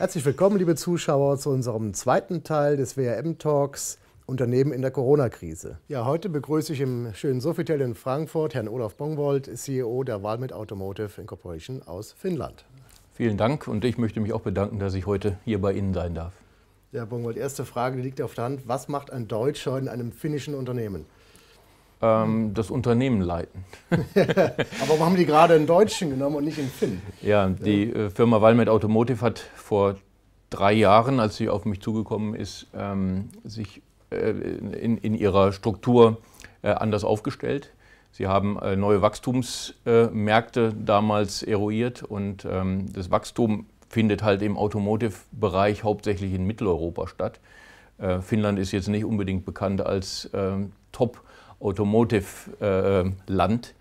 Herzlich willkommen, liebe Zuschauer, zu unserem zweiten Teil des WRM-Talks Unternehmen in der Corona-Krise. Ja, heute begrüße ich im schönen Sofitel in Frankfurt Herrn Olaf Bongwold, CEO der Valmet Automotive Incorporation aus Finnland. Vielen Dank und ich möchte mich auch bedanken, dass ich heute hier bei Ihnen sein darf. Ja, Bongwold, erste Frage, die liegt auf der Hand. Was macht ein Deutscher in einem finnischen Unternehmen? ähm, das Unternehmen leiten. Aber warum haben die gerade einen Deutschen genommen und nicht einen Finn? Ja, die äh, Firma Walmet Automotive hat vor drei Jahren, als sie auf mich zugekommen ist, ähm, sich äh, in, in, ihrer Struktur äh, anders aufgestellt. Sie haben äh, neue Wachstumsmärkte äh, damals eruiert und ähm, das Wachstum findet halt im Automotive-Bereich hauptsächlich in Mitteleuropa statt. Äh, Finnland ist jetzt nicht unbedingt bekannt als ähm, Top- Automotive-Land.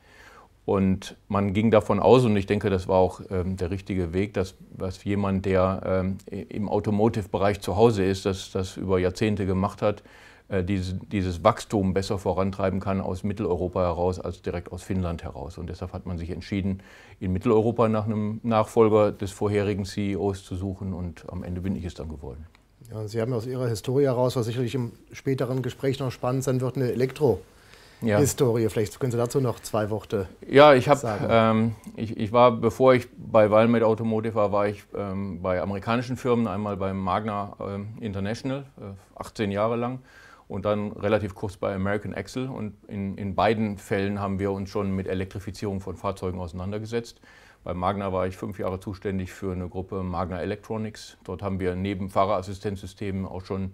Und man ging davon aus, und ich denke, das war auch ähm, der richtige Weg, dass, dass jemand, der ähm, im Automotive-Bereich zu Hause ist, das, das über Jahrzehnte gemacht hat, äh, dieses, dieses Wachstum besser vorantreiben kann aus Mitteleuropa heraus als direkt aus Finnland heraus. Und deshalb hat man sich entschieden, in Mitteleuropa nach einem Nachfolger des vorherigen CEOs zu suchen. Und am Ende bin ich es dann geworden. Ja, Sie haben aus Ihrer Historie heraus, was sicherlich im späteren Gespräch noch spannend sein wird, eine Elektro- ja. Historie. Vielleicht können Sie dazu noch zwei Worte Ja, ich habe, ähm, ich, ich, war, bevor ich bei Walmart Automotive war, war ich ähm, bei amerikanischen Firmen, einmal bei Magna ähm, International, äh, 18 Jahre lang und dann relativ kurz bei American Axle. Und in, in beiden Fällen haben wir uns schon mit Elektrifizierung von Fahrzeugen auseinandergesetzt. Bei Magna war ich fünf Jahre zuständig für eine Gruppe Magna Electronics. Dort haben wir neben Fahrerassistenzsystemen auch schon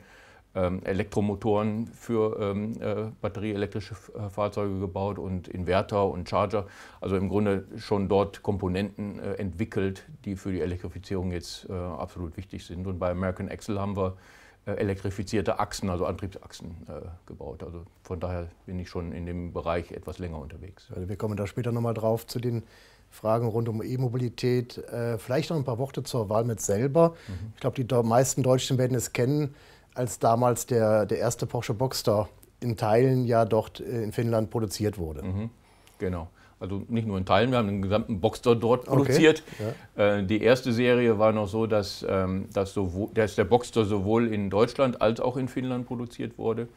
ähm, Elektromotoren für ähm, äh, batterieelektrische äh, Fahrzeuge gebaut und Inverter und Charger. Also im Grunde schon dort Komponenten äh, entwickelt, die für die Elektrifizierung jetzt absolut wichtig sind. Und bei American Axle haben wir elektrifizierte Achsen, also Antriebsachsen äh, gebaut. Also von daher bin ich schon in dem Bereich etwas länger unterwegs. Also wir kommen da später nochmal drauf zu den Fragen rund um E-Mobilität. Äh, vielleicht noch ein paar Worte zur Wahlmet selber. Mhm. Ich glaube, die meisten Deutschen werden es kennen als damals der, der erste Porsche Boxster in Teilen ja dort äh, in Finnland produziert wurde. Mhm. Genau. Also nicht nur in Teilen, wir haben den gesamten Boxster dort produziert. Okay. Ja. Äh, die erste Serie war noch so, dass, ähm, dass, sowohl, dass der Boxster sowohl in Deutschland als auch in Finnland produziert wurde.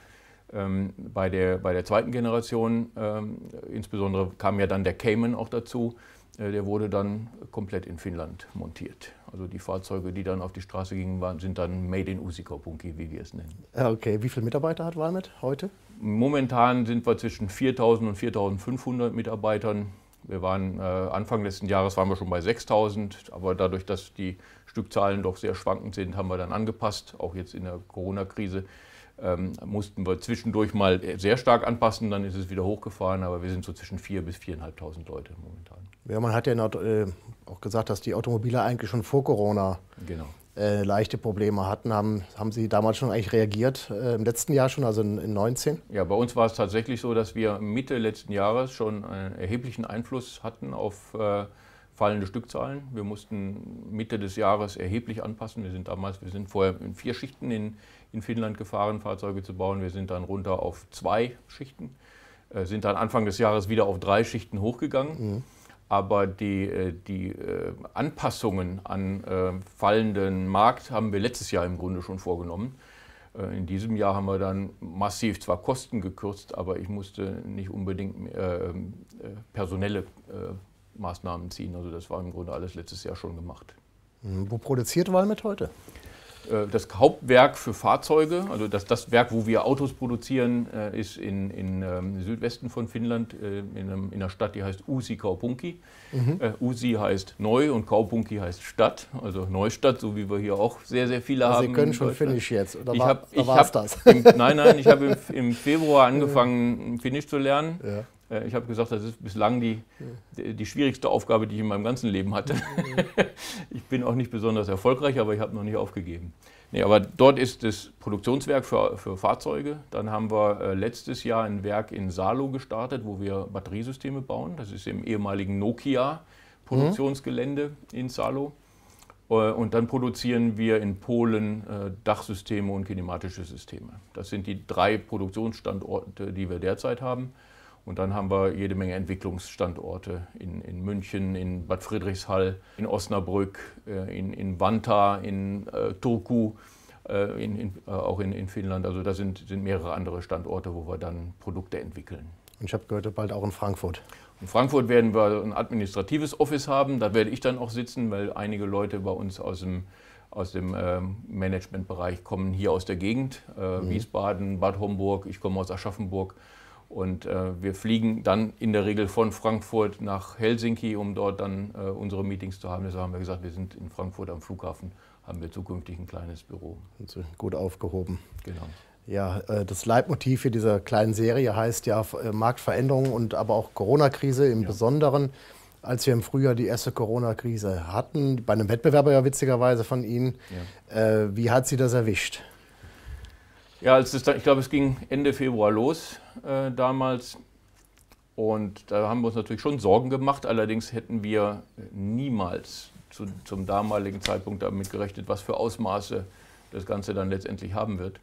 Ähm, bei, der, bei der zweiten Generation, ähm, insbesondere kam ja dann der Cayman auch dazu, äh, der wurde dann komplett in Finnland montiert. Also die Fahrzeuge, die dann auf die Straße gingen, waren, sind dann Made in Usikorpunki, wie wir es nennen. Okay, wie viele Mitarbeiter hat Walmet heute? Momentan sind wir zwischen 4.000 und 4.500 Mitarbeitern. Wir waren äh, Anfang letzten Jahres waren wir schon bei 6.000, aber dadurch, dass die Stückzahlen doch sehr schwankend sind, haben wir dann angepasst. Auch jetzt in der Corona-Krise ähm, mussten wir zwischendurch mal äh, sehr stark anpassen, dann ist es wieder hochgefahren, aber wir sind so zwischen 4.000 bis 4.500 Leute momentan. Ja, man hat ja äh, auch gesagt, dass die Automobile eigentlich schon vor Corona genau. äh, leichte Probleme hatten. Haben, haben Sie damals schon eigentlich reagiert, äh, im letzten Jahr schon, also in, in 19? Ja, bei uns war es tatsächlich so, dass wir Mitte letzten Jahres schon einen erheblichen Einfluss hatten auf äh, fallende Stückzahlen. Wir mussten Mitte des Jahres erheblich anpassen. Wir sind damals, wir sind vorher in vier Schichten in, in Finnland gefahren, Fahrzeuge zu bauen. Wir sind dann runter auf zwei Schichten, äh, sind dann Anfang des Jahres wieder auf drei Schichten hochgegangen. Mhm. Aber die, äh, die äh, Anpassungen an fallenden Markt haben wir letztes Jahr im Grunde schon vorgenommen. In diesem Jahr haben wir dann massiv zwar Kosten gekürzt, aber ich musste nicht unbedingt äh, personelle äh, Maßnahmen ziehen. Also das war im Grunde alles letztes Jahr schon gemacht. Mhm. Wo produziert Walmet heute? Äh, das Hauptwerk für Fahrzeuge, also das, das Werk, wo wir Autos produzieren, äh, ist in, in ähm, Südwesten von Finnland, äh, in, einem, in, einer Stadt, die heißt Uusi Kaupunki. Mhm. Uusi heißt neu und Kaupunki heißt Stadt, also Neustadt, so wie wir hier auch sehr, sehr viele also haben. Sie können schon Finnisch jetzt, oder ich war, es das? Im, nein, nein, ich habe im, Februar angefangen, Finnisch zu lernen. Ja. Äh, ich habe gesagt, das ist bislang die, die schwierigste Aufgabe, die ich in meinem ganzen Leben hatte. Mhm. ich bin auch nicht besonders erfolgreich, aber ich habe noch nicht aufgegeben. Nee, aber dort ist das Produktionswerk für, für Fahrzeuge. Dann haben wir äh, letztes Jahr ein Werk in Salo gestartet, wo wir Batteriesysteme bauen. Das ist im ehemaligen Nokia-Produktionsgelände mhm. in Salo. Äh, und dann produzieren wir in Polen Dachsysteme und kinematische Systeme. Das sind die drei Produktionsstandorte, die wir derzeit haben. Und dann haben wir jede Menge Entwicklungsstandorte in, in München, in Bad Friedrichshall, in Osnabrück, äh, in, in Vanta, in äh, Turku, äh, in, in, äh, auch in, in Finnland. Also da sind, sind mehrere andere Standorte, wo wir dann Produkte entwickeln. Und ich habe gehört, bald auch in Frankfurt. In Frankfurt werden wir ein administratives Office haben. Da werde ich dann auch sitzen, weil einige Leute bei uns aus dem, aus dem äh, Managementbereich kommen hier aus der Gegend. Äh, mhm. Wiesbaden, Bad Homburg, ich komme aus Aschaffenburg. Und äh, wir fliegen dann in der Regel von Frankfurt nach Helsinki, um dort dann äh, unsere Meetings zu haben. Deshalb haben wir gesagt, wir sind in Frankfurt am Flughafen, haben wir zukünftig ein kleines Büro. Also gut aufgehoben. Genau. Ja, äh, das Leitmotiv hier dieser kleinen Serie heißt ja äh, Marktveränderungen und aber auch Corona-Krise im ja. Besonderen. Als wir im Frühjahr die erste Corona-Krise hatten, bei einem Wettbewerber ja witzigerweise von Ihnen, ja. Äh, wie hat Sie das erwischt? Ja, als das, ich glaube, es ging Ende Februar los äh, damals. Und da haben wir uns natürlich schon Sorgen gemacht. Allerdings hätten wir niemals zu, zum damaligen Zeitpunkt damit gerechnet, was für Ausmaße das Ganze dann letztendlich haben wird.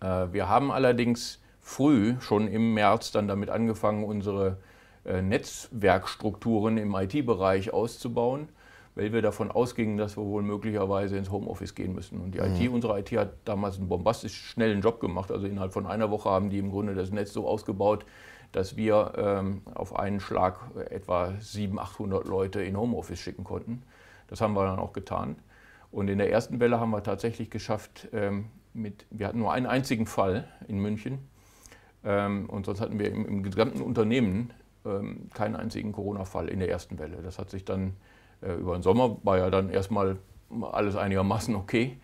Äh, wir haben allerdings früh, schon im März, dann damit angefangen, unsere äh, Netzwerkstrukturen im IT-Bereich auszubauen weil wir davon ausgingen, dass wir wohl möglicherweise ins Homeoffice gehen müssen. Und die mhm. IT, unsere IT hat damals einen bombastisch schnellen Job gemacht. Also innerhalb von einer Woche haben die im Grunde das Netz so ausgebaut, dass wir ähm, auf einen Schlag etwa 700, 800 Leute in Homeoffice schicken konnten. Das haben wir dann auch getan. Und in der ersten Welle haben wir tatsächlich geschafft, ähm, mit, wir hatten nur einen einzigen Fall in München. Ähm, und sonst hatten wir im, im gesamten Unternehmen ähm, keinen einzigen Corona-Fall in der ersten Welle. Das hat sich dann äh, über den Sommer war ja dann erstmal alles einigermaßen okay.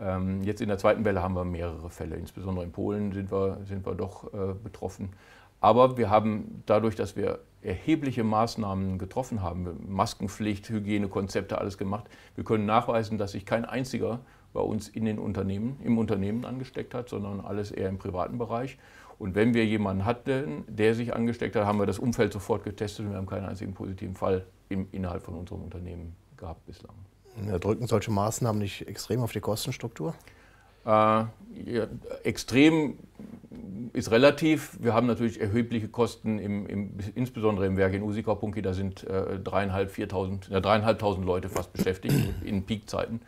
Ähm, jetzt in der zweiten Welle haben wir mehrere Fälle. Insbesondere in Polen sind wir, sind wir doch äh, betroffen. Aber wir haben dadurch, dass wir erhebliche Maßnahmen getroffen haben, Maskenpflicht, Hygienekonzepte, alles gemacht, wir können nachweisen, dass sich kein einziger bei uns in den Unternehmen, im Unternehmen angesteckt hat, sondern alles eher im privaten Bereich. Und wenn wir jemanden hatten, der sich angesteckt hat, haben wir das Umfeld sofort getestet und wir haben keinen einzigen positiven Fall im, innerhalb von unserem Unternehmen gehabt bislang. Drücken solche Maßnahmen nicht extrem auf die Kostenstruktur? Äh, ja, extrem ist relativ. Wir haben natürlich erhebliche Kosten, im, im, insbesondere im Werk in usikau Da sind äh, dreieinhalb, äh, 3.500, ja, Leute fast beschäftigt in Peakzeiten.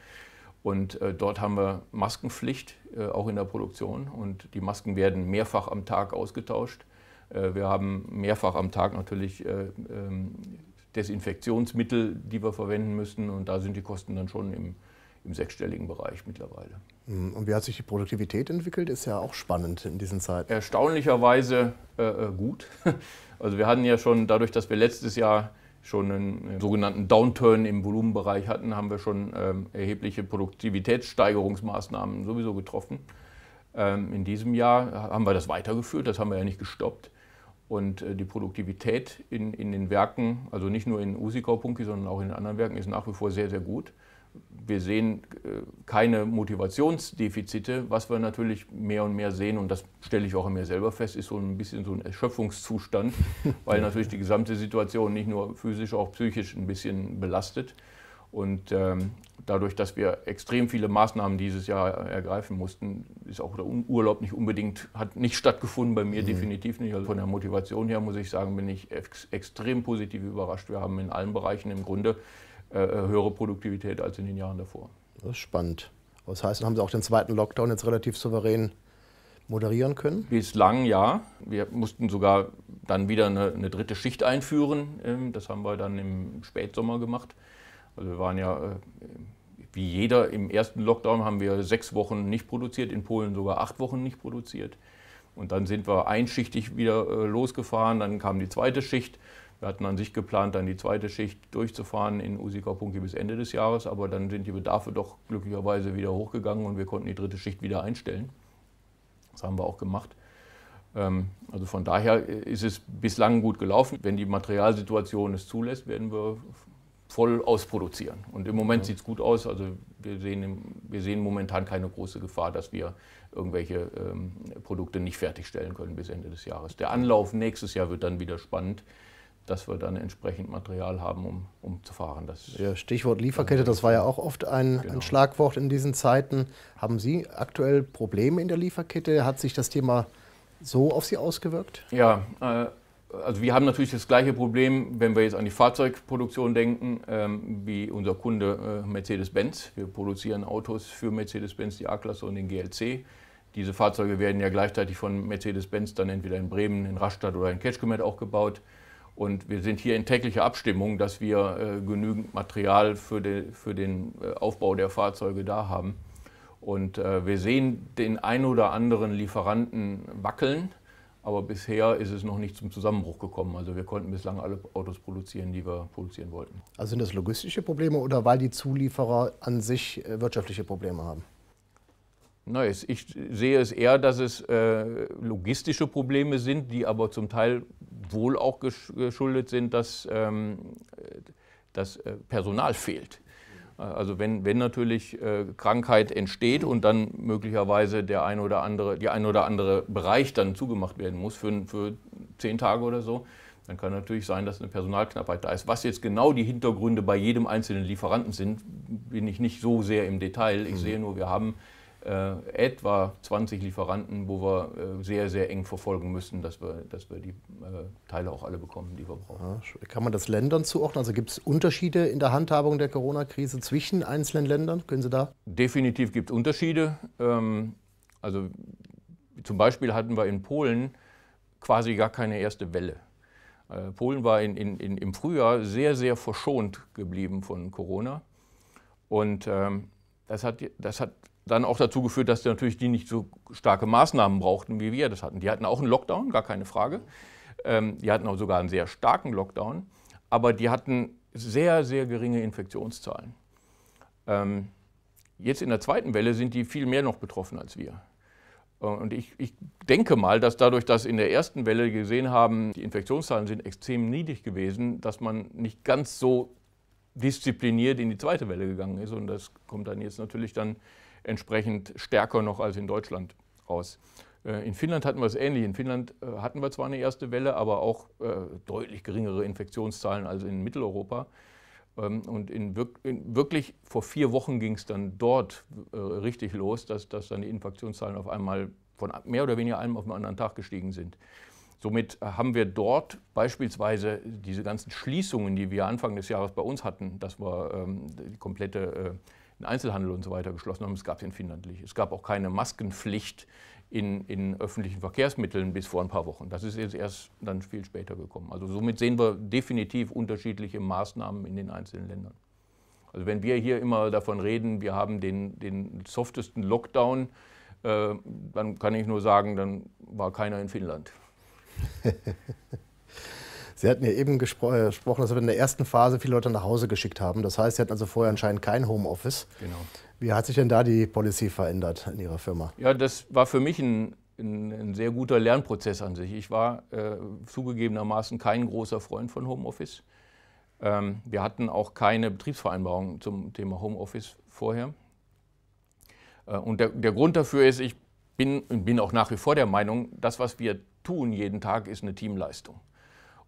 Und äh, dort haben wir Maskenpflicht, äh, auch in der Produktion. Und die Masken werden mehrfach am Tag ausgetauscht. Äh, wir haben mehrfach am Tag natürlich äh, ähm, Desinfektionsmittel, die wir verwenden müssen. Und da sind die Kosten dann schon im, im sechsstelligen Bereich mittlerweile. Hm, und wie hat sich die Produktivität entwickelt? Ist ja auch spannend in diesen Zeiten. Erstaunlicherweise äh, äh gut. Also wir hatten ja schon, dadurch, dass wir letztes Jahr schon einen äh, sogenannten Downturn im Volumenbereich hatten, haben wir schon ähm, erhebliche Produktivitätssteigerungsmaßnahmen sowieso getroffen. Ähm, in diesem Jahr haben wir das weitergeführt, das haben wir ja nicht gestoppt. Und äh, die Produktivität in, in den Werken, also nicht nur in Usikau-Punki, sondern auch in anderen Werken, ist nach wie vor sehr, sehr gut. Wir sehen äh, keine Motivationsdefizite. Was wir natürlich mehr und mehr sehen, und das stelle ich auch an mir selber fest, ist so ein bisschen so ein Erschöpfungszustand, weil natürlich die gesamte Situation nicht nur physisch, auch psychisch ein bisschen belastet. Und ähm, dadurch, dass wir extrem viele Maßnahmen dieses Jahr ergreifen mussten, ist auch der Urlaub nicht unbedingt, hat nicht stattgefunden, bei mir mhm. definitiv nicht. Also von der Motivation her muss ich sagen, bin ich ex extrem positiv überrascht. Wir haben in allen Bereichen im Grunde äh, äh höhere Produktivität als in den Jahren davor. Das ist spannend. Was heißt, haben Sie auch den zweiten Lockdown jetzt relativ souverän moderieren können? Bislang ja. Wir mussten sogar dann wieder eine, eine dritte Schicht einführen. Ähm, das haben wir dann im Spätsommer gemacht. Also wir waren ja äh, wie jeder im ersten Lockdown haben wir sechs Wochen nicht produziert, in Polen sogar acht Wochen nicht produziert. Und dann sind wir einschichtig wieder äh, losgefahren, dann kam die zweite Schicht. Wir hatten an sich geplant, dann die zweite Schicht durchzufahren in Usikaupunki bis Ende des Jahres, aber dann sind die Bedarfe doch glücklicherweise wieder hochgegangen und wir konnten die dritte Schicht wieder einstellen. Das haben wir auch gemacht. Ähm, also von daher äh, ist es bislang gut gelaufen. Wenn die Materialsituation es zulässt, werden wir voll ausproduzieren. Und im Moment ja. sieht es gut aus. Also wir sehen, wir sehen momentan keine große Gefahr, dass wir irgendwelche ähm, Produkte nicht fertigstellen können bis Ende des Jahres. Der Anlauf nächstes Jahr wird dann wieder spannend, dass wir dann entsprechend Material haben, um, um zu fahren. Das ja, Stichwort Lieferkette, das war ja auch oft ein, genau. ein Schlagwort in diesen Zeiten. Haben Sie aktuell Probleme in der Lieferkette? Hat sich das Thema so auf Sie ausgewirkt? Ja, äh, also wir haben natürlich das gleiche Problem, wenn wir jetzt an die Fahrzeugproduktion denken, ähm, wie unser Kunde äh, Mercedes-Benz. Wir produzieren Autos für Mercedes-Benz, die A-Klasse und den GLC. Diese Fahrzeuge werden ja gleichzeitig von Mercedes-Benz dann entweder in Bremen, in Rastatt oder in Kecskemét auch gebaut. Und wir sind hier in täglicher Abstimmung, dass wir äh, genügend Material für, de, für den äh, Aufbau der Fahrzeuge da haben. Und äh, wir sehen den ein oder anderen Lieferanten wackeln aber bisher ist es noch nicht zum Zusammenbruch gekommen. Also wir konnten bislang alle Autos produzieren, die wir produzieren wollten. Also sind das logistische Probleme oder weil die Zulieferer an sich äh, wirtschaftliche Probleme haben? Nein, ich sehe es eher, dass es äh, logistische Probleme sind, die aber zum Teil wohl auch geschuldet sind, dass, ähm, äh, dass Personal fehlt. Also wenn, wenn natürlich äh, Krankheit entsteht und dann möglicherweise der ein oder andere, die ein oder andere Bereich dann zugemacht werden muss für, für zehn Tage oder so, dann kann natürlich sein, dass eine Personalknappheit da ist. Was jetzt genau die Hintergründe bei jedem einzelnen Lieferanten sind, bin ich nicht so sehr im Detail. Ich mhm. sehe nur, wir haben äh, etwa 20 Lieferanten, wo wir äh, sehr, sehr eng verfolgen müssen, dass wir, dass wir die äh, Teile auch alle bekommen, die wir brauchen. Ja, kann man das Ländern zuordnen? Also gibt es Unterschiede in der Handhabung der Corona-Krise zwischen einzelnen Ländern? Können Sie da? Definitiv gibt es Unterschiede. Ähm, also zum Beispiel hatten wir in Polen quasi gar keine erste Welle. Äh, Polen war in, in, in, im Frühjahr sehr, sehr verschont geblieben von Corona. Und ähm, das, hat, das hat dann auch dazu geführt, dass die natürlich die nicht so starke Maßnahmen brauchten, wie wir das hatten. Die hatten auch einen Lockdown, gar keine Frage. Ähm, die hatten auch sogar einen sehr starken Lockdown, aber die hatten sehr, sehr geringe Infektionszahlen. Ähm, jetzt in der zweiten Welle sind die viel mehr noch betroffen als wir. Äh, und ich, ich, denke mal, dass dadurch, dass in der ersten Welle gesehen haben, die Infektionszahlen sind extrem niedrig gewesen, dass man nicht ganz so diszipliniert in die zweite Welle gegangen ist. Und das kommt dann jetzt natürlich dann entsprechend stärker noch als in Deutschland aus. Äh, in Finnland hatten wir es ähnlich. In Finnland äh, hatten wir zwar eine erste Welle, aber auch äh, deutlich geringere Infektionszahlen als in Mitteleuropa. Ähm, und in, wirklich vor vier Wochen ging es dann dort richtig los, dass, dass dann die Infektionszahlen auf einmal von mehr oder weniger einem auf den anderen Tag gestiegen sind. Somit haben wir dort beispielsweise diese ganzen Schließungen, die wir Anfang des Jahres bei uns hatten, dass wir ähm, die komplette den Einzelhandel und so weiter geschlossen haben. Es gab es in Finnland nicht. Es gab auch keine Maskenpflicht in, in, öffentlichen Verkehrsmitteln bis vor ein paar Wochen. Das ist jetzt erst dann viel später gekommen. Also somit sehen wir definitiv unterschiedliche Maßnahmen in den einzelnen Ländern. Also wenn wir hier immer davon reden, wir haben den, den softesten Lockdown, äh, dann kann ich nur sagen, dann war keiner in Finnland. Sie hatten ja eben gespro äh, gesprochen, dass wir in der ersten Phase viele Leute nach Hause geschickt haben. Das heißt, Sie hatten also vorher anscheinend kein Homeoffice. Genau. Wie hat sich denn da die Policy verändert in Ihrer Firma? Ja, das war für mich ein, ein, ein sehr guter Lernprozess an sich. Ich war äh, zugegebenermaßen kein großer Freund von Homeoffice. Ähm, wir hatten auch keine Betriebsvereinbarung zum Thema Homeoffice vorher. Äh, und der, der Grund dafür ist, ich bin, bin auch nach wie vor der Meinung, das, was wir tun jeden Tag, ist eine Teamleistung.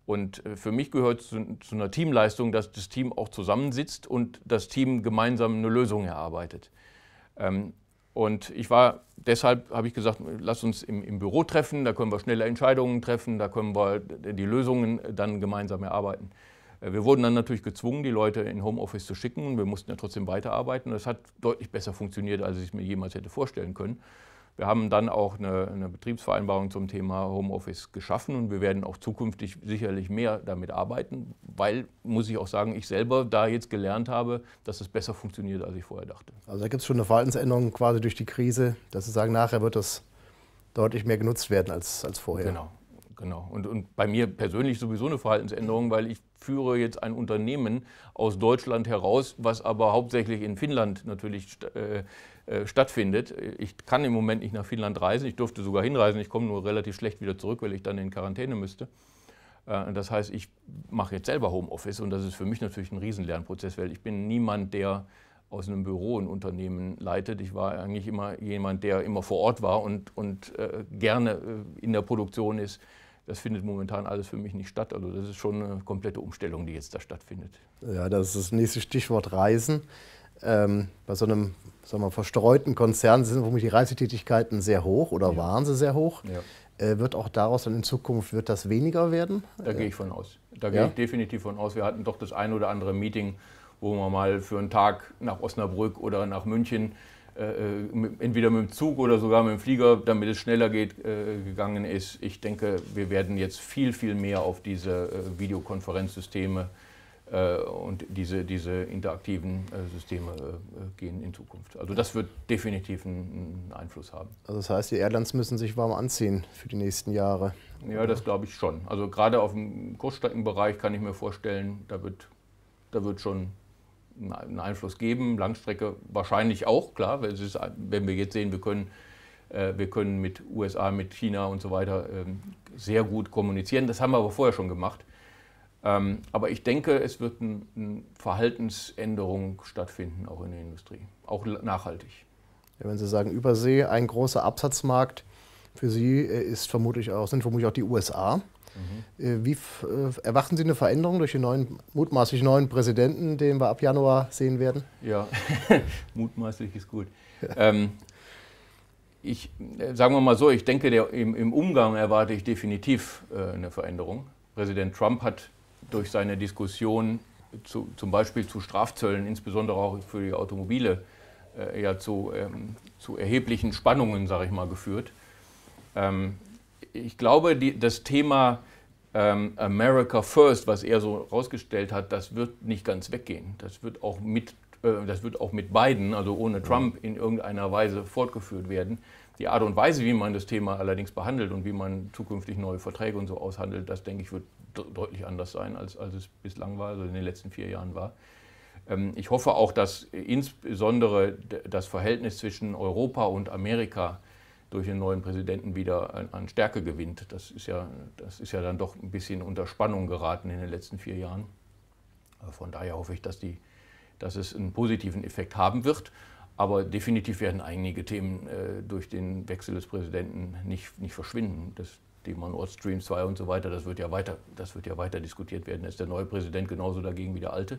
Und äh, für mich gehört zu, zu, einer Teamleistung, dass das Team auch zusammensitzt und das Team gemeinsam eine Lösung erarbeitet. Ähm, und ich war, deshalb habe ich gesagt, lass uns im, im, Büro treffen, da können wir schnelle Entscheidungen treffen, da können wir die Lösungen dann gemeinsam erarbeiten. Äh, wir wurden dann natürlich gezwungen, die Leute in Homeoffice zu schicken und wir mussten ja trotzdem weiterarbeiten. Das hat deutlich besser funktioniert, als ich es mir jemals hätte vorstellen können. Wir haben dann auch eine, eine, Betriebsvereinbarung zum Thema Homeoffice geschaffen und wir werden auch zukünftig sicherlich mehr damit arbeiten, weil, muss ich auch sagen, ich selber da jetzt gelernt habe, dass es besser funktioniert, als ich vorher dachte. Also da gibt es schon eine Verhaltensänderung quasi durch die Krise, dass Sie sagen, nachher wird das deutlich mehr genutzt werden als, als vorher. Genau, genau. Und, und bei mir persönlich sowieso eine Verhaltensänderung, weil ich führe jetzt ein Unternehmen aus Deutschland heraus, was aber hauptsächlich in Finnland natürlich äh, äh, stattfindet. Ich kann im Moment nicht nach Finnland reisen, ich durfte sogar hinreisen, ich komme nur relativ schlecht wieder zurück, weil ich dann in Quarantäne müsste. Äh, das heißt, ich mache jetzt selber Homeoffice und das ist für mich natürlich ein Riesenlernprozess, weil ich bin niemand, der aus einem Büro ein Unternehmen leitet. Ich war eigentlich immer jemand, der immer vor Ort war und, und äh, gerne äh, in der Produktion ist. Das findet momentan alles für mich nicht statt. Also das ist schon eine komplette Umstellung, die jetzt da stattfindet. Ja, das ist das nächste Stichwort Reisen ähm, bei so einem sagen wir, verstreuten Konzern sind die Reisetätigkeiten sehr hoch oder ja. waren sie sehr hoch. Ja. Äh, wird auch daraus dann in Zukunft wird das weniger werden? Da äh, gehe ich von aus. Da ja? gehe ich definitiv von aus. Wir hatten doch das ein oder andere Meeting, wo wir mal für einen Tag nach Osnabrück oder nach München äh, äh entweder mit dem Zug oder sogar mit dem Flieger, damit es schneller geht, äh, gegangen ist. Ich denke, wir werden jetzt viel, viel mehr auf diese äh, Videokonferenzsysteme äh, äh, und diese, diese interaktiven äh, Systeme äh, gehen in Zukunft. Also das wird definitiv einen Einfluss haben. Also das heißt, die Airlines müssen sich warm anziehen für die nächsten Jahre. Ja, das glaube ich schon. Also gerade auf dem Kurzstreckenbereich kann ich mir vorstellen, da wird, da wird schon einen Einfluss geben. Langstrecke wahrscheinlich auch, klar, ist, wenn wir jetzt sehen, wir können wir können mit USA, mit China und so weiter ähm, sehr gut kommunizieren. Das haben wir aber vorher schon gemacht. Ähm, aber ich denke, es wird eine ein Verhaltensänderung stattfinden, auch in der Industrie, auch nachhaltig. Ja, wenn Sie sagen Übersee, ein großer Absatzmarkt für Sie äh, ist vermutlich auch, sind vermutlich auch die USA. Mhm. Äh, wie äh, erwarten Sie eine Veränderung durch den neuen, mutmaßlich neuen Präsidenten, den wir ab Januar sehen werden? Ja, mutmaßlich ist gut. ähm, ich, sagen wir mal so, ich denke, der, im, im, Umgang erwarte ich definitiv äh, eine Veränderung. Präsident Trump hat durch seine Diskussion zu, zum Beispiel zu Strafzöllen, insbesondere auch für die Automobile, äh, ja zu, ähm, zu erheblichen Spannungen, sage ich mal, geführt. Ähm, ich glaube, die, das Thema ähm, America First, was er so rausgestellt hat, das wird nicht ganz weggehen. Das wird auch mit, äh, das wird auch mit Biden, also ohne Trump, mhm. in irgendeiner Weise fortgeführt werden. Die Art und Weise, wie man das Thema allerdings behandelt und wie man zukünftig neue Verträge und so aushandelt, das denke ich, wird deutlich anders sein, als, als es bislang war, also in den letzten vier Jahren war. Ähm, ich hoffe auch, dass insbesondere das Verhältnis zwischen Europa und Amerika durch den neuen Präsidenten wieder an, Stärke gewinnt. Das ist, ja, das ist ja dann doch ein bisschen unter Spannung geraten in den letzten vier Jahren. Von daher hoffe ich, dass, die, dass es einen positiven Effekt haben wird. Aber definitiv werden einige Themen äh, durch den Wechsel des Präsidenten nicht, nicht verschwinden. Das, die man Nord Stream 2 und so weiter, das wird ja weiter, das wird ja weiter diskutiert werden. Da ist der neue Präsident genauso dagegen wie der alte.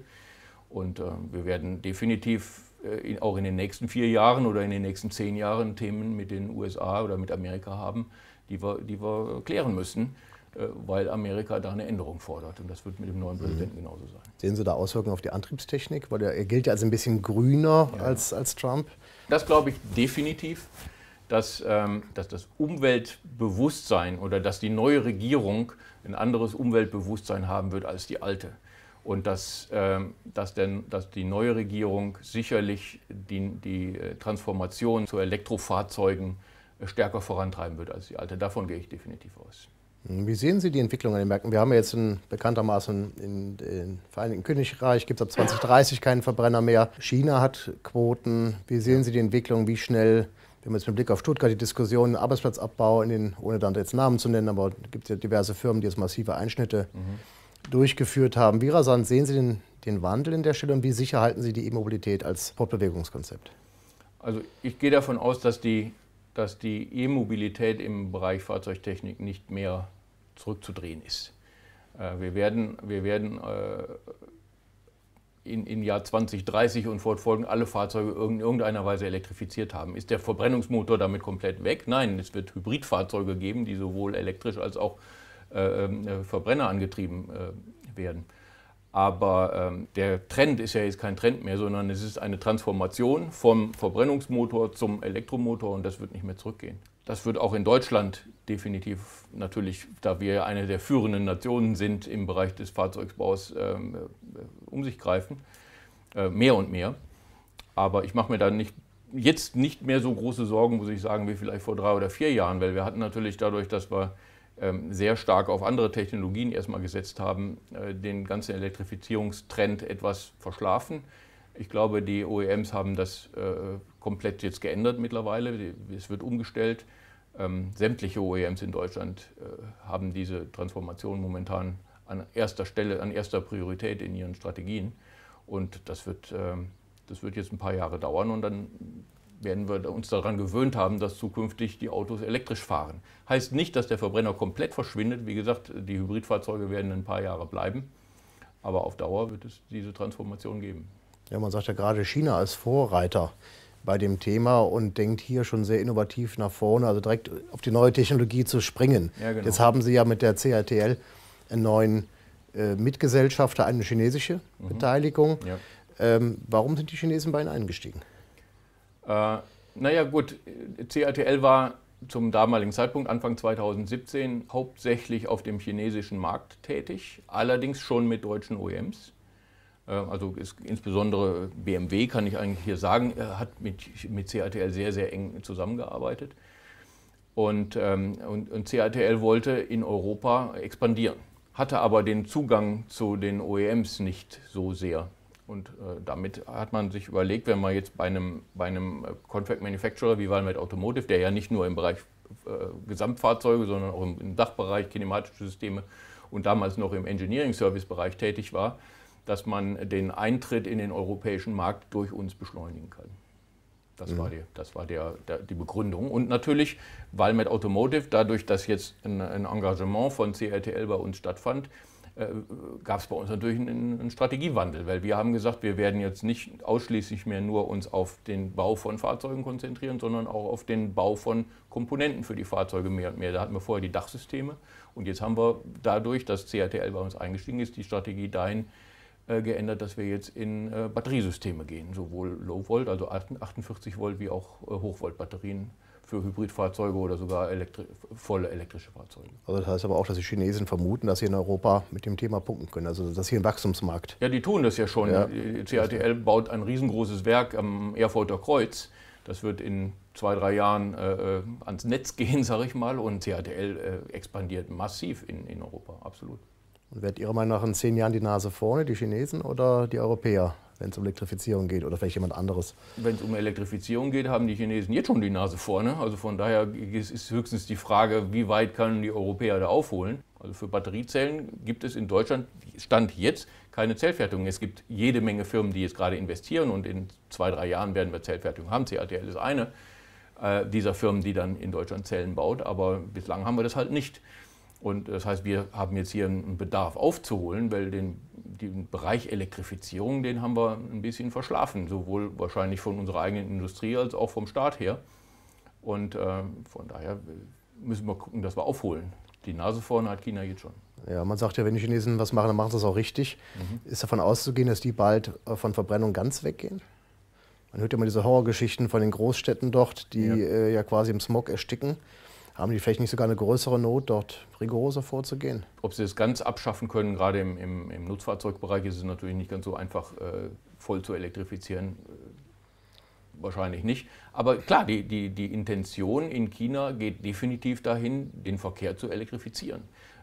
Und äh, wir werden definitiv äh, in, auch in den nächsten vier Jahren oder in den nächsten zehn Jahren Themen mit den USA oder mit Amerika haben, die wir, die wir klären müssen, äh, weil Amerika da eine Änderung fordert. Und das wird mit dem neuen mhm. Präsidenten genauso sein. Sehen Sie da Auswirkungen auf die Antriebstechnik? Weil er, er gilt ja als ein bisschen grüner ja. als, als Trump. Das glaube ich definitiv dass, ähm, dass das Umweltbewusstsein oder dass die neue Regierung ein anderes Umweltbewusstsein haben wird als die alte. Und dass, ähm, dass, denn, dass die neue Regierung sicherlich die, die äh, Transformation zu Elektrofahrzeugen äh, stärker vorantreiben wird als die alte. Davon gehe ich definitiv aus. Wie sehen Sie die Entwicklung an den Märkten? Wir haben ja jetzt in, bekanntermaßen in den Vereinigten Königreich gibt es ab 2030 keinen Verbrenner mehr. China hat Quoten. Wie sehen Sie die Entwicklung? Wie schnell wenn man jetzt mit Blick auf Stuttgart die Diskussion, Arbeitsplatzabbau, in den, ohne dann jetzt Namen zu nennen, aber es gibt ja diverse Firmen, die jetzt massive Einschnitte mhm. durchgeführt haben. Wie rasant sehen Sie den, den Wandel in der Stelle und wie sicher halten Sie die E-Mobilität als Fortbewegungskonzept? Also ich gehe davon aus, dass die dass die E-Mobilität im Bereich Fahrzeugtechnik nicht mehr zurückzudrehen ist. Äh, wir werden, wir werden äh, in, in Jahr 2030 und fortfolgend alle Fahrzeuge in irgendeiner Weise elektrifiziert haben. Ist der Verbrennungsmotor damit komplett weg? Nein, es wird Hybridfahrzeuge geben, die sowohl elektrisch als auch äh, ähm, äh, Verbrenner angetrieben äh, werden. Aber ähm, der Trend ist ja jetzt kein Trend mehr, sondern es ist eine Transformation vom Verbrennungsmotor zum Elektromotor und das wird nicht mehr zurückgehen. Das wird auch in Deutschland definitiv natürlich, da wir eine der führenden Nationen sind im Bereich des Fahrzeugbaus, ähm, äh, um sich greifen. Äh, mehr und mehr. Aber ich mache mir da nicht, jetzt nicht mehr so große Sorgen, muss ich sagen, wie vielleicht vor drei oder vier Jahren, weil wir hatten natürlich dadurch, dass wir ähm, sehr stark auf andere Technologien erstmal gesetzt haben, äh, den ganzen Elektrifizierungstrend etwas verschlafen. Ich glaube, die OEMs haben das äh, komplett jetzt geändert mittlerweile. Es wird umgestellt. Ähm, sämtliche OEMs in Deutschland äh, haben diese Transformation momentan an erster Stelle, an erster Priorität in ihren Strategien. Und das wird, äh, das wird jetzt ein paar Jahre dauern und dann werden wir uns daran gewöhnt haben, dass zukünftig die Autos elektrisch fahren. Heißt nicht, dass der Verbrenner komplett verschwindet. Wie gesagt, die Hybridfahrzeuge werden ein paar Jahre bleiben, aber auf Dauer wird es diese Transformation geben. Ja, man sagt ja gerade, China als Vorreiter bei dem Thema und denkt hier schon sehr innovativ nach vorne, also direkt auf die neue Technologie zu springen. Ja, genau. Jetzt haben Sie ja mit der CATL einen neuen äh, Mitgesellschafter, eine chinesische mhm. Beteiligung. Ja. Ähm, warum sind die Chinesen bei Ihnen eingestiegen? Äh, naja gut, CATL war zum damaligen Zeitpunkt, Anfang 2017, hauptsächlich auf dem chinesischen Markt tätig, allerdings schon mit deutschen OEMs. Ähm, also ist, insbesondere BMW, kann ich eigentlich hier sagen, äh, hat mit, mit CATL sehr, sehr eng zusammengearbeitet. Und, ähm, und, und CATL wollte in Europa expandieren, hatte aber den Zugang zu den OEMs nicht so sehr. Und äh, damit hat man sich überlegt, wenn man jetzt bei einem, bei einem äh, Contract Manufacturer wie Valmet Automotive, der ja nicht nur im Bereich äh, Gesamtfahrzeuge, sondern auch im, im Dachbereich kinematische Systeme und damals noch im Engineering Service Bereich tätig war, dass man den Eintritt in den europäischen Markt durch uns beschleunigen kann. Das mhm. war, die, das war der, der, die Begründung. Und natürlich weil mit Automotive, dadurch, dass jetzt ein, ein Engagement von CRTL bei uns stattfand, äh, gab es bei uns natürlich einen, einen, Strategiewandel, weil wir haben gesagt, wir werden jetzt nicht ausschließlich mehr nur uns auf den Bau von Fahrzeugen konzentrieren, sondern auch auf den Bau von Komponenten für die Fahrzeuge mehr und mehr. Da hatten wir vorher die Dachsysteme und jetzt haben wir dadurch, dass CRTL bei uns eingestiegen ist, die Strategie dahin, äh, äh, geändert, dass wir jetzt in äh, Batteriesysteme gehen, sowohl Low Volt, also 48 Volt, wie auch äh, Hochvolt-Batterien für Hybridfahrzeuge oder sogar elektri volle elektrische Fahrzeuge. Also das heißt aber auch, dass die Chinesen vermuten, dass sie in Europa mit dem Thema punkten können. Also dass hier ein Wachstumsmarkt. Ja, die tun das ja schon. Ja. CATL baut ein riesengroßes Werk am Erfurter Kreuz. Das wird in zwei, drei Jahren äh, ans Netz gehen, sage ich mal. Und CATL äh, expandiert massiv in, in Europa, absolut. Und wer hat Ihrer Meinung nach in zehn Jahren die Nase vorne, die Chinesen oder die Europäer, wenn es um Elektrifizierung geht oder vielleicht jemand anderes? Wenn es um Elektrifizierung geht, haben die Chinesen jetzt schon die Nase vorne. Also von daher ist höchstens die Frage, wie weit können die Europäer da aufholen? Also für Batteriezellen gibt es in Deutschland, Stand jetzt, keine Zellfertigung. Es gibt jede Menge Firmen, die jetzt gerade investieren und in zwei, drei Jahren werden wir Zellfertigung haben. CATL ist eine äh, dieser Firmen, die dann in Deutschland Zellen baut, aber bislang haben wir das halt nicht. Und das heißt, wir haben jetzt hier einen Bedarf aufzuholen, weil den, den Bereich Elektrifizierung, den haben wir ein bisschen verschlafen, sowohl wahrscheinlich von unserer eigenen Industrie als auch vom Staat her. Und äh, von daher müssen wir gucken, dass wir aufholen. Die Nase vorne hat China jetzt schon. Ja, man sagt ja, wenn die Chinesen was machen, dann machen sie es auch richtig. Mhm. Ist davon auszugehen, dass die bald äh, von Verbrennung ganz weggehen? Man hört ja immer diese Horrorgeschichten von den Großstädten dort, die ja, äh, ja quasi im Smog ersticken. Haben die vielleicht nicht sogar eine größere Not, dort rigoroser vorzugehen? Ob sie es ganz abschaffen können, gerade im, im, im Nutzfahrzeugbereich, ist es natürlich nicht ganz so einfach, äh, voll zu elektrifizieren. Äh, wahrscheinlich nicht. Aber klar, die, die, die Intention in China geht definitiv dahin, den Verkehr zu elektrifizieren.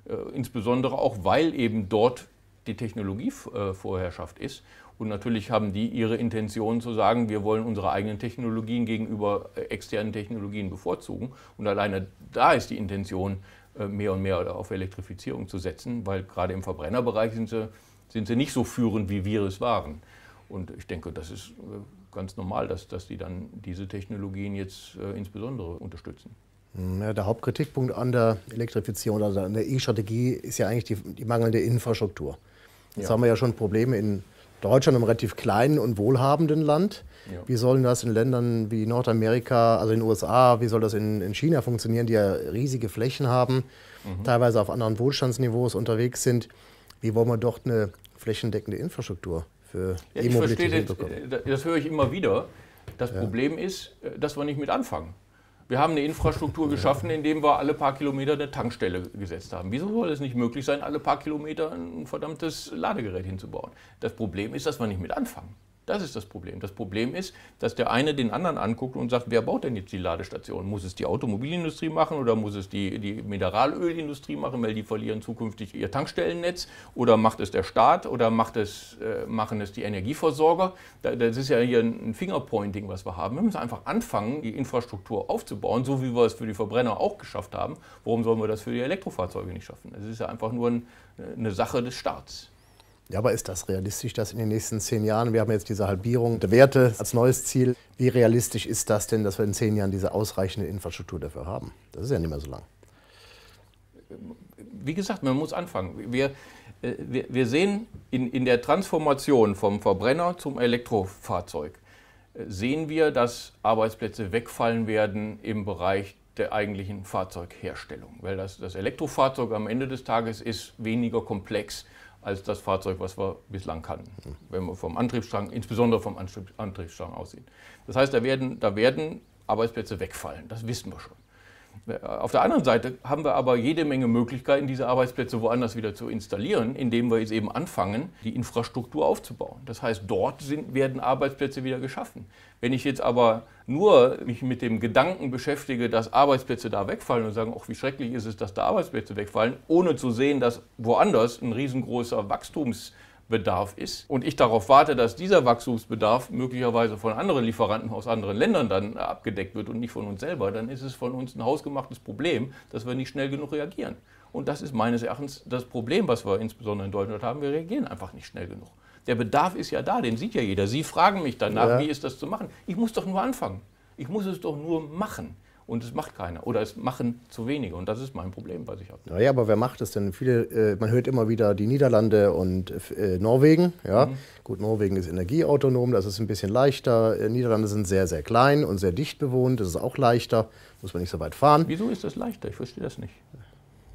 Äh, insbesondere auch, weil eben dort die Technologievorherrschaft ist und natürlich haben die ihre Intention zu sagen, wir wollen unsere eigenen Technologien gegenüber äh, externen Technologien bevorzugen. Und alleine da ist die Intention, äh, mehr und mehr auf Elektrifizierung zu setzen, weil gerade im Verbrennerbereich sind sie, sind sie nicht so führend, wie wir es waren. Und ich denke, das ist äh, ganz normal, dass, dass die dann diese Technologien jetzt insbesondere unterstützen. Ja, der Hauptkritikpunkt an der Elektrifizierung, also an der E-Strategie, ist ja eigentlich die, die mangelnde Infrastruktur. Jetzt ja. haben wir ja schon Probleme in Deutschland, einem relativ kleinen und wohlhabenden Land. Ja. Wie soll das in Ländern wie Nordamerika, also in den USA, wie soll das in, in China funktionieren, die ja riesige Flächen haben, mhm. teilweise auf anderen Wohlstandsniveaus unterwegs sind? Wie wollen wir dort eine flächendeckende Infrastruktur für ja, E-Mobilität hinbekommen? Das, äh, das höre ich immer wieder. Das ja. Problem ist, äh, dass wir nicht mit anfangen. Wir haben eine Infrastruktur geschaffen, indem wir alle paar Kilometer eine Tankstelle gesetzt haben. Wieso soll es nicht möglich sein, alle paar Kilometer ein verdammtes Ladegerät hinzubauen? Das Problem ist, dass wir nicht mit anfangen. Das ist das Problem. Das Problem ist, dass der eine den anderen anguckt und sagt, wer baut denn jetzt die Ladestation? Muss es die Automobilindustrie machen oder muss es die, die Mineralölindustrie machen, weil die verlieren zukünftig ihr Tankstellennetz? Oder macht es der Staat oder macht es, äh, machen es die Energieversorger? das ist ja hier ein Fingerpointing, was wir haben. Wir müssen einfach anfangen, die Infrastruktur aufzubauen, so wie wir es für die Verbrenner auch geschafft haben. Warum sollen wir das für die Elektrofahrzeuge nicht schaffen? Es ist ja einfach nur ein, eine Sache des Staats. Ja, aber ist das realistisch, dass in den nächsten zehn Jahren, wir haben jetzt diese Halbierung der Werte als neues Ziel, wie realistisch ist das denn, dass wir in zehn Jahren diese ausreichende Infrastruktur dafür haben? Das ist ja nicht mehr so lang. Wie gesagt, man muss anfangen. Wir, äh, wir, wir sehen in, in der Transformation vom Verbrenner zum Elektrofahrzeug, äh, sehen wir, dass Arbeitsplätze wegfallen werden im Bereich der eigentlichen Fahrzeugherstellung, weil das, das Elektrofahrzeug am Ende des Tages ist weniger komplex als das Fahrzeug, was wir bislang kannten, wenn wir vom Antriebsstrang, insbesondere vom Antriebsstrang aussehen. Das heißt, da werden, da werden Arbeitsplätze wegfallen, das wissen wir schon. Auf der anderen Seite haben wir aber jede Menge Möglichkeiten, diese Arbeitsplätze woanders wieder zu installieren, indem wir jetzt eben anfangen, die Infrastruktur aufzubauen. Das heißt, dort sind, werden Arbeitsplätze wieder geschaffen. Wenn ich jetzt aber nur mich mit dem Gedanken beschäftige, dass Arbeitsplätze da wegfallen und sagen, ach, wie schrecklich ist es, dass da Arbeitsplätze wegfallen, ohne zu sehen, dass woanders ein riesengroßer Wachstums Wachstumsbedarf ist und ich darauf warte, dass dieser Wachstumsbedarf möglicherweise von anderen Lieferanten aus anderen Ländern dann äh, abgedeckt wird und nicht von uns selber, dann ist es von uns ein hausgemachtes Problem, dass wir nicht schnell genug reagieren. Und das ist meines Erachtens das Problem, was wir insbesondere in Deutschland haben. Wir reagieren einfach nicht schnell genug. Der Bedarf ist ja da, den sieht ja jeder. Sie fragen mich danach, ja. wie ist das zu machen? Ich muss doch nur anfangen. Ich muss es doch nur machen und es macht keiner. Oder es machen zu wenige und das ist mein Problem, was ich habe. Naja, aber wer macht es denn? Viele, äh, man hört immer wieder die Niederlande und äh, Norwegen. Ja? Mhm. Gut, Norwegen ist energieautonom, das ist ein bisschen leichter. Äh, Niederlande sind sehr, sehr klein und sehr dicht bewohnt, das ist auch leichter, muss man nicht so weit fahren. Wieso ist das leichter? Ich verstehe das nicht.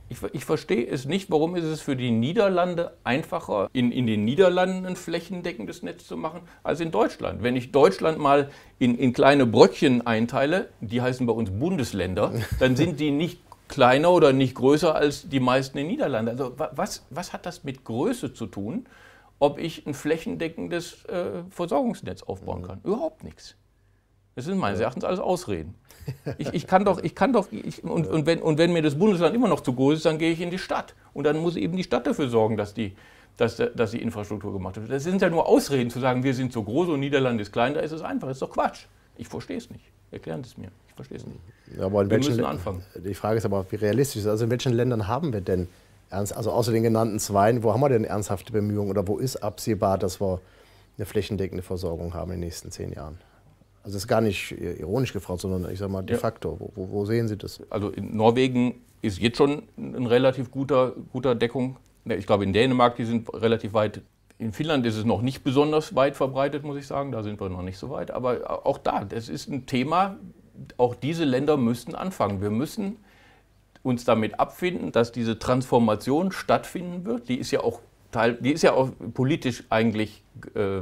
Ich, ich, verstehe es nicht, warum ist es für die Niederlande einfacher, in, in, den Niederlanden ein flächendeckendes Netz zu machen, als in Deutschland. Wenn ich Deutschland mal in, in kleine Bröckchen einteile, die heißen bei uns Bundesländer, dann sind die nicht kleiner oder nicht größer als die meisten in den Niederlanden. Also was, was hat das mit Größe zu tun, ob ich ein flächendeckendes äh, Versorgungsnetz aufbauen mhm. kann? Überhaupt nichts. Das sind meines Erachtens alles Ausreden. Ich, ich kann doch, ich kann doch, ich, und, und, wenn, und wenn mir das Bundesland immer noch zu groß ist, dann gehe ich in die Stadt. Und dann muss eben die Stadt dafür sorgen, dass die, dass, dass die Infrastruktur gemacht wird. Das sind ja nur Ausreden zu sagen, wir sind so groß und Niederland ist klein, da ist es einfach. Das ist doch Quatsch. Ich verstehe es nicht. Erklären Sie es mir. Ich verstehe es nicht. Ja, wir welchen, müssen anfangen. Die Frage ist aber, wie realistisch ist Also in welchen Ländern haben wir denn, ernst, also außer den genannten zweien, wo haben wir denn ernsthafte Bemühungen oder wo ist absehbar, dass wir eine flächendeckende Versorgung haben in den nächsten zehn Jahren? Also das ist gar nicht äh, ironisch gefragt, sondern ich sage mal de facto. Wo, wo, wo, sehen Sie das? Also in Norwegen ist jetzt schon ein relativ guter, guter Deckung. Ich glaube in Dänemark, die sind relativ weit. In Finnland ist es noch nicht besonders weit verbreitet, muss ich sagen. Da sind wir noch nicht so weit. Aber auch da, das ist ein Thema. Auch diese Länder müssten anfangen. Wir müssen uns damit abfinden, dass diese Transformation stattfinden wird. Die ist ja auch, Teil, die ist ja auch politisch eigentlich äh,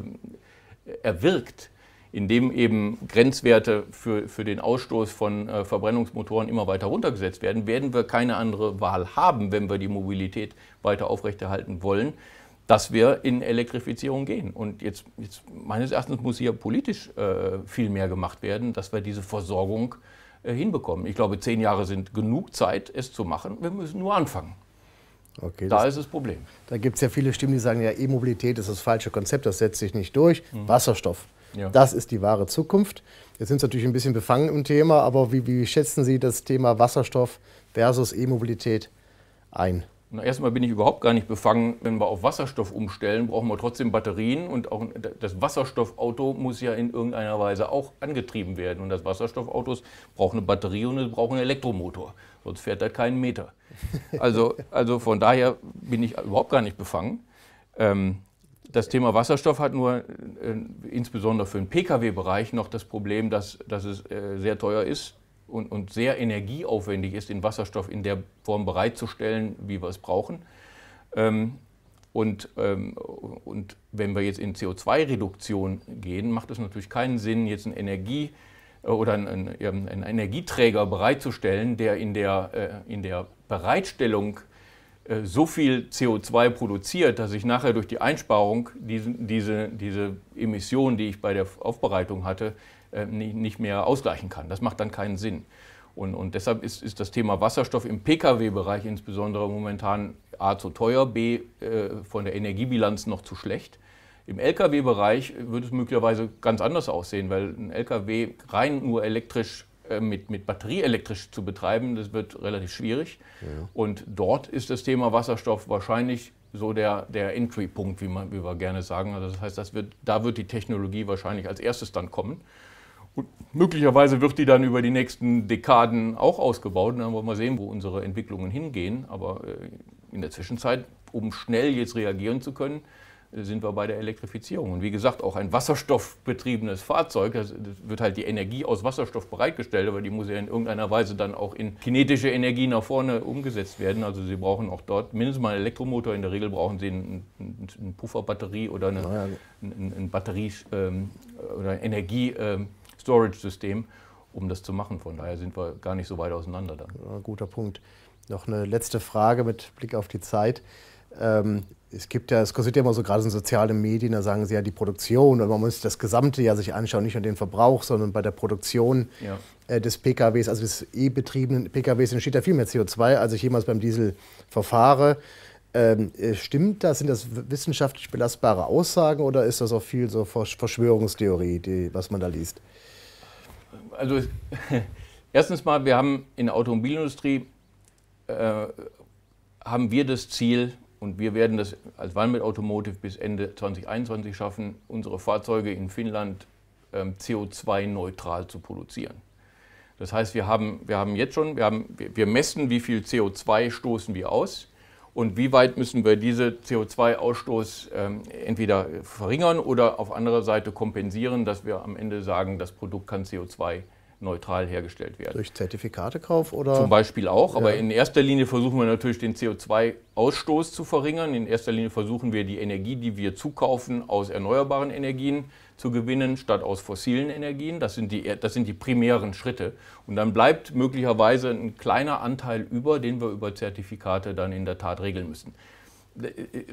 erwirkt in dem eben Grenzwerte für, für den Ausstoß von äh, Verbrennungsmotoren immer weiter runtergesetzt werden, werden wir keine andere Wahl haben, wenn wir die Mobilität weiter aufrechterhalten wollen, dass wir in Elektrifizierung gehen. Und jetzt, jetzt meines Erachtens muss hier politisch äh, viel mehr gemacht werden, dass wir diese Versorgung äh, hinbekommen. Ich glaube, zehn Jahre sind genug Zeit, es zu machen. Wir müssen nur anfangen. Okay, da das, ist das Problem. Da gibt es ja viele Stimmen, die sagen, ja, E-Mobilität ist das falsche Konzept, das setzt sich nicht durch. Mhm. Wasserstoff. Ja. Das ist die wahre Zukunft. Jetzt sind Sie natürlich ein bisschen befangen im Thema, aber wie, wie schätzen Sie das Thema Wasserstoff versus E-Mobilität ein? Na, erstmal bin ich überhaupt gar nicht befangen. Wenn wir auf Wasserstoff umstellen, brauchen wir trotzdem Batterien und auch das Wasserstoffauto muss ja in irgendeiner Weise auch angetrieben werden. Und das Wasserstoffauto braucht eine Batterie und es braucht einen Elektromotor, sonst fährt er keinen Meter. Also, also von daher bin ich überhaupt gar nicht befangen. Ähm, das Thema Wasserstoff hat nur äh, äh, insbesondere für den Pkw-Bereich noch das Problem, dass, dass es äh, sehr teuer ist und, und, sehr energieaufwendig ist, den Wasserstoff in der Form bereitzustellen, wie wir es brauchen. Ähm, und, ähm, und wenn wir jetzt in CO2-Reduktion gehen, macht es natürlich keinen Sinn, jetzt einen Energie- äh, oder einen, einen, Energieträger bereitzustellen, der in der, äh, in der Bereitstellung äh, so viel CO2 produziert, dass ich nachher durch die Einsparung diese, diese, diese Emissionen, die ich bei der Aufbereitung hatte, äh, nicht mehr ausgleichen kann. Das macht dann keinen Sinn. Und, und deshalb ist, ist, das Thema Wasserstoff im Pkw-Bereich insbesondere momentan a zu teuer, b äh, von der Energiebilanz noch zu schlecht. Im Lkw-Bereich würde es möglicherweise ganz anders aussehen, weil ein Lkw rein nur elektrisch äh, mit, mit elektrisch zu betreiben, das wird relativ schwierig. Ja. Und dort ist das Thema Wasserstoff wahrscheinlich so der, der Entry-Punkt, wie, wie wir gerne sagen. Also das heißt, das wird, da wird die Technologie wahrscheinlich als erstes dann kommen. Und möglicherweise wird die dann über die nächsten Dekaden auch ausgebaut. Und dann wollen wir sehen, wo unsere Entwicklungen hingehen. Aber äh, in der Zwischenzeit, um schnell jetzt reagieren zu können, sind wir bei der Elektrifizierung. Und wie gesagt, auch ein wasserstoffbetriebenes Fahrzeug, das, das wird halt die Energie aus Wasserstoff bereitgestellt, aber die muss ja in irgendeiner Weise dann auch in kinetische Energie nach vorne umgesetzt werden. Also Sie brauchen auch dort mindestens mal einen Elektromotor. In der Regel brauchen Sie eine ein Pufferbatterie oder eine, ja. ein, ein Batterie- ähm, oder Energie-Storage-System, ähm, um das zu machen. Von daher sind wir gar nicht so weit auseinander dann. Ja, guter Punkt. Noch eine letzte Frage mit Blick auf die Zeit. Ähm, es gibt ja, es kursiert ja immer so gerade in sozialen Medien, da sagen sie ja die Produktion und man muss das gesamte ja sich anschauen, nicht nur den Verbrauch, sondern bei der Produktion ja. äh, des PKWs, also des e-betriebenen PKWs entsteht ja viel mehr CO2, als ich jemals beim Diesel verfahre. Ähm, äh, stimmt das? Sind das wissenschaftlich belastbare Aussagen oder ist das auch viel so Verschwörungstheorie, die, was man da liest? Also erstens mal, wir haben in der Automobilindustrie äh, haben wir das Ziel, und wir werden das als Walmet Automotive bis Ende 2021 schaffen, unsere Fahrzeuge in Finnland ähm, CO2-neutral zu produzieren. Das heißt, wir haben, wir haben jetzt schon, wir, haben, wir messen, wie viel CO2 stoßen wir aus und wie weit müssen wir diesen CO2-Ausstoß ähm, entweder verringern oder auf anderer Seite kompensieren, dass wir am Ende sagen, das Produkt kann CO2 neutral hergestellt werden. Durch Zertifikatekauf oder? Zum Beispiel auch, ja. aber in erster Linie versuchen wir natürlich den CO2-Ausstoß zu verringern. In erster Linie versuchen wir die Energie, die wir zukaufen, aus erneuerbaren Energien zu gewinnen, statt aus fossilen Energien. Das sind die, das sind die primären Schritte. Und dann bleibt möglicherweise ein kleiner Anteil über, den wir über Zertifikate dann in der Tat regeln müssen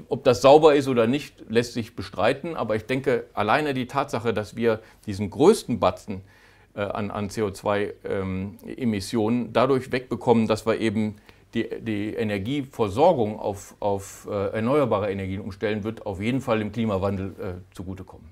ob das sauber ist oder nicht, lässt sich bestreiten. Aber ich denke, alleine die Tatsache, dass wir diesen größten Batzen äh, an, an CO2-Emissionen ähm, dadurch wegbekommen, dass wir eben die, die Energieversorgung auf, auf äh, erneuerbare Energien umstellen, wird auf jeden Fall dem Klimawandel äh, zugutekommen.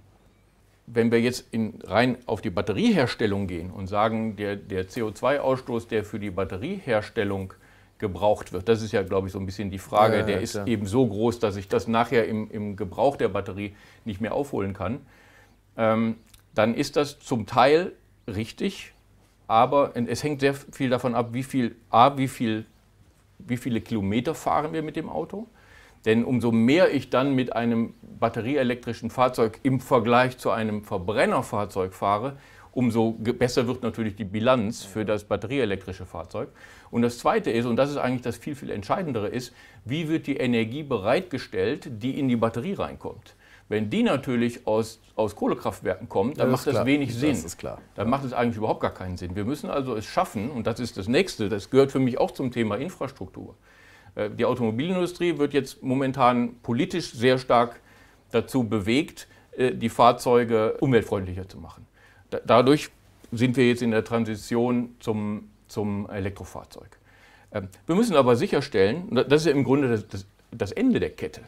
Wenn wir jetzt in, rein auf die Batterieherstellung gehen und sagen, der, der CO2-Ausstoß, der für die Batterieherstellung gebraucht wird, das ist ja, glaube ich, so ein bisschen die Frage, ja, ja, der ist klar. eben so groß, dass ich das nachher im, im Gebrauch der Batterie nicht mehr aufholen kann, ähm, dann ist das zum Teil richtig, aber es hängt sehr viel davon ab, wie viel, A, wie, viel, wie viele Kilometer fahren wir mit dem Auto. Denn umso mehr ich dann mit einem batterieelektrischen Fahrzeug im Vergleich zu einem Verbrennerfahrzeug fahre, umso besser wird natürlich die Bilanz für das batterieelektrische Fahrzeug. Und das Zweite ist, und das ist eigentlich das viel, viel Entscheidendere, ist, wie wird die Energie bereitgestellt, die in die Batterie reinkommt. Wenn die natürlich aus, aus Kohlekraftwerken kommen, dann ja, macht das klar. wenig Sinn. Das ist klar. Dann ja. macht es eigentlich überhaupt gar keinen Sinn. Wir müssen also es schaffen, und das ist das Nächste, das gehört für mich auch zum Thema Infrastruktur. Äh, die Automobilindustrie wird jetzt momentan politisch sehr stark dazu bewegt, äh, die Fahrzeuge umweltfreundlicher zu machen. Dadurch sind wir jetzt in der Transition zum, zum Elektrofahrzeug. Ähm, wir müssen aber sicherstellen, das ist ja im Grunde das, das Ende der Kette.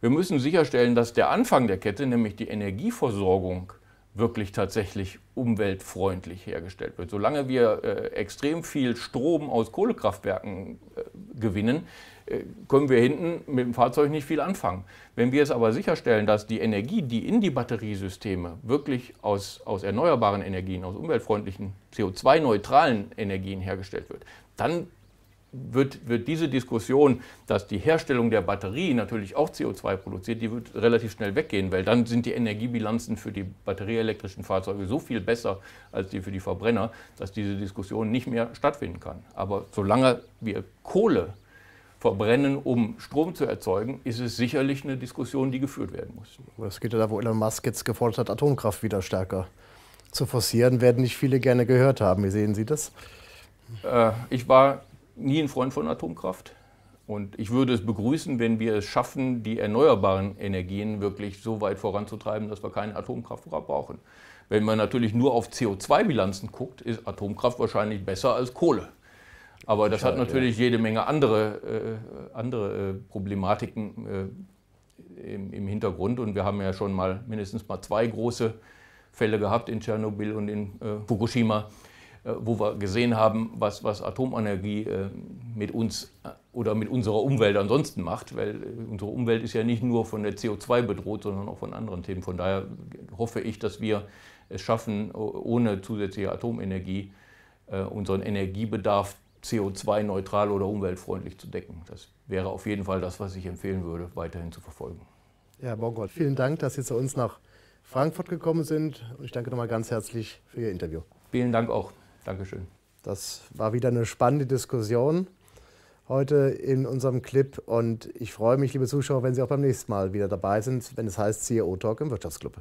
Wir müssen sicherstellen, dass der Anfang der Kette, nämlich die Energieversorgung, wirklich tatsächlich umweltfreundlich hergestellt wird. Solange wir äh, extrem viel Strom aus Kohlekraftwerken äh, gewinnen, äh, können wir hinten mit dem Fahrzeug nicht viel anfangen. Wenn wir es aber sicherstellen, dass die Energie, die in die Batteriesysteme wirklich aus, aus erneuerbaren Energien, aus umweltfreundlichen, CO2-neutralen Energien hergestellt wird, dann wird, wird diese Diskussion, dass die Herstellung der Batterie natürlich auch CO2 produziert, die wird relativ schnell weggehen, weil dann sind die Energiebilanzen für die batterieelektrischen Fahrzeuge so viel besser als die für die Verbrenner, dass diese Diskussion nicht mehr stattfinden kann. Aber solange wir Kohle verbrennen, um Strom zu erzeugen, ist es sicherlich eine Diskussion, die geführt werden muss. Es geht ja da, wo Elon Musk jetzt gefordert hat, Atomkraft wieder stärker zu forcieren, werden nicht viele gerne gehört haben. Wie sehen Sie das? Äh, ich war nie ein Freund von Atomkraft. Und ich würde es begrüßen, wenn wir es schaffen, die erneuerbaren Energien wirklich so weit voranzutreiben, dass wir keine Atomkraft brauchen. Wenn man natürlich nur auf CO2-Bilanzen guckt, ist Atomkraft wahrscheinlich besser als Kohle. Aber das hat natürlich jede Menge andere, äh, andere äh, Problematiken äh, im, im, Hintergrund. Und wir haben ja schon mal mindestens mal zwei große Fälle gehabt in Tschernobyl und in äh, Fukushima äh, wo wir gesehen haben, was, was Atomenergie äh, mit uns äh, oder mit unserer Umwelt ansonsten macht, weil unsere Umwelt ist ja nicht nur von der CO2 bedroht, sondern auch von anderen Themen. Von daher hoffe ich, dass wir es schaffen, ohne zusätzliche Atomenergie unseren Energiebedarf CO2-neutral oder umweltfreundlich zu decken. Das wäre auf jeden Fall das, was ich empfehlen würde, weiterhin zu verfolgen. Herr Borgold, vielen Dank, dass Sie zu uns nach Frankfurt gekommen sind. Und ich danke nochmal ganz herzlich für Ihr Interview. Vielen Dank auch. Dankeschön. Das war wieder eine spannende Diskussion heute in unserem Clip und ich freue mich, liebe Zuschauer, wenn Sie auch beim nächsten Mal wieder dabei sind, wenn es heißt CEO Talk im Wirtschaftsclub.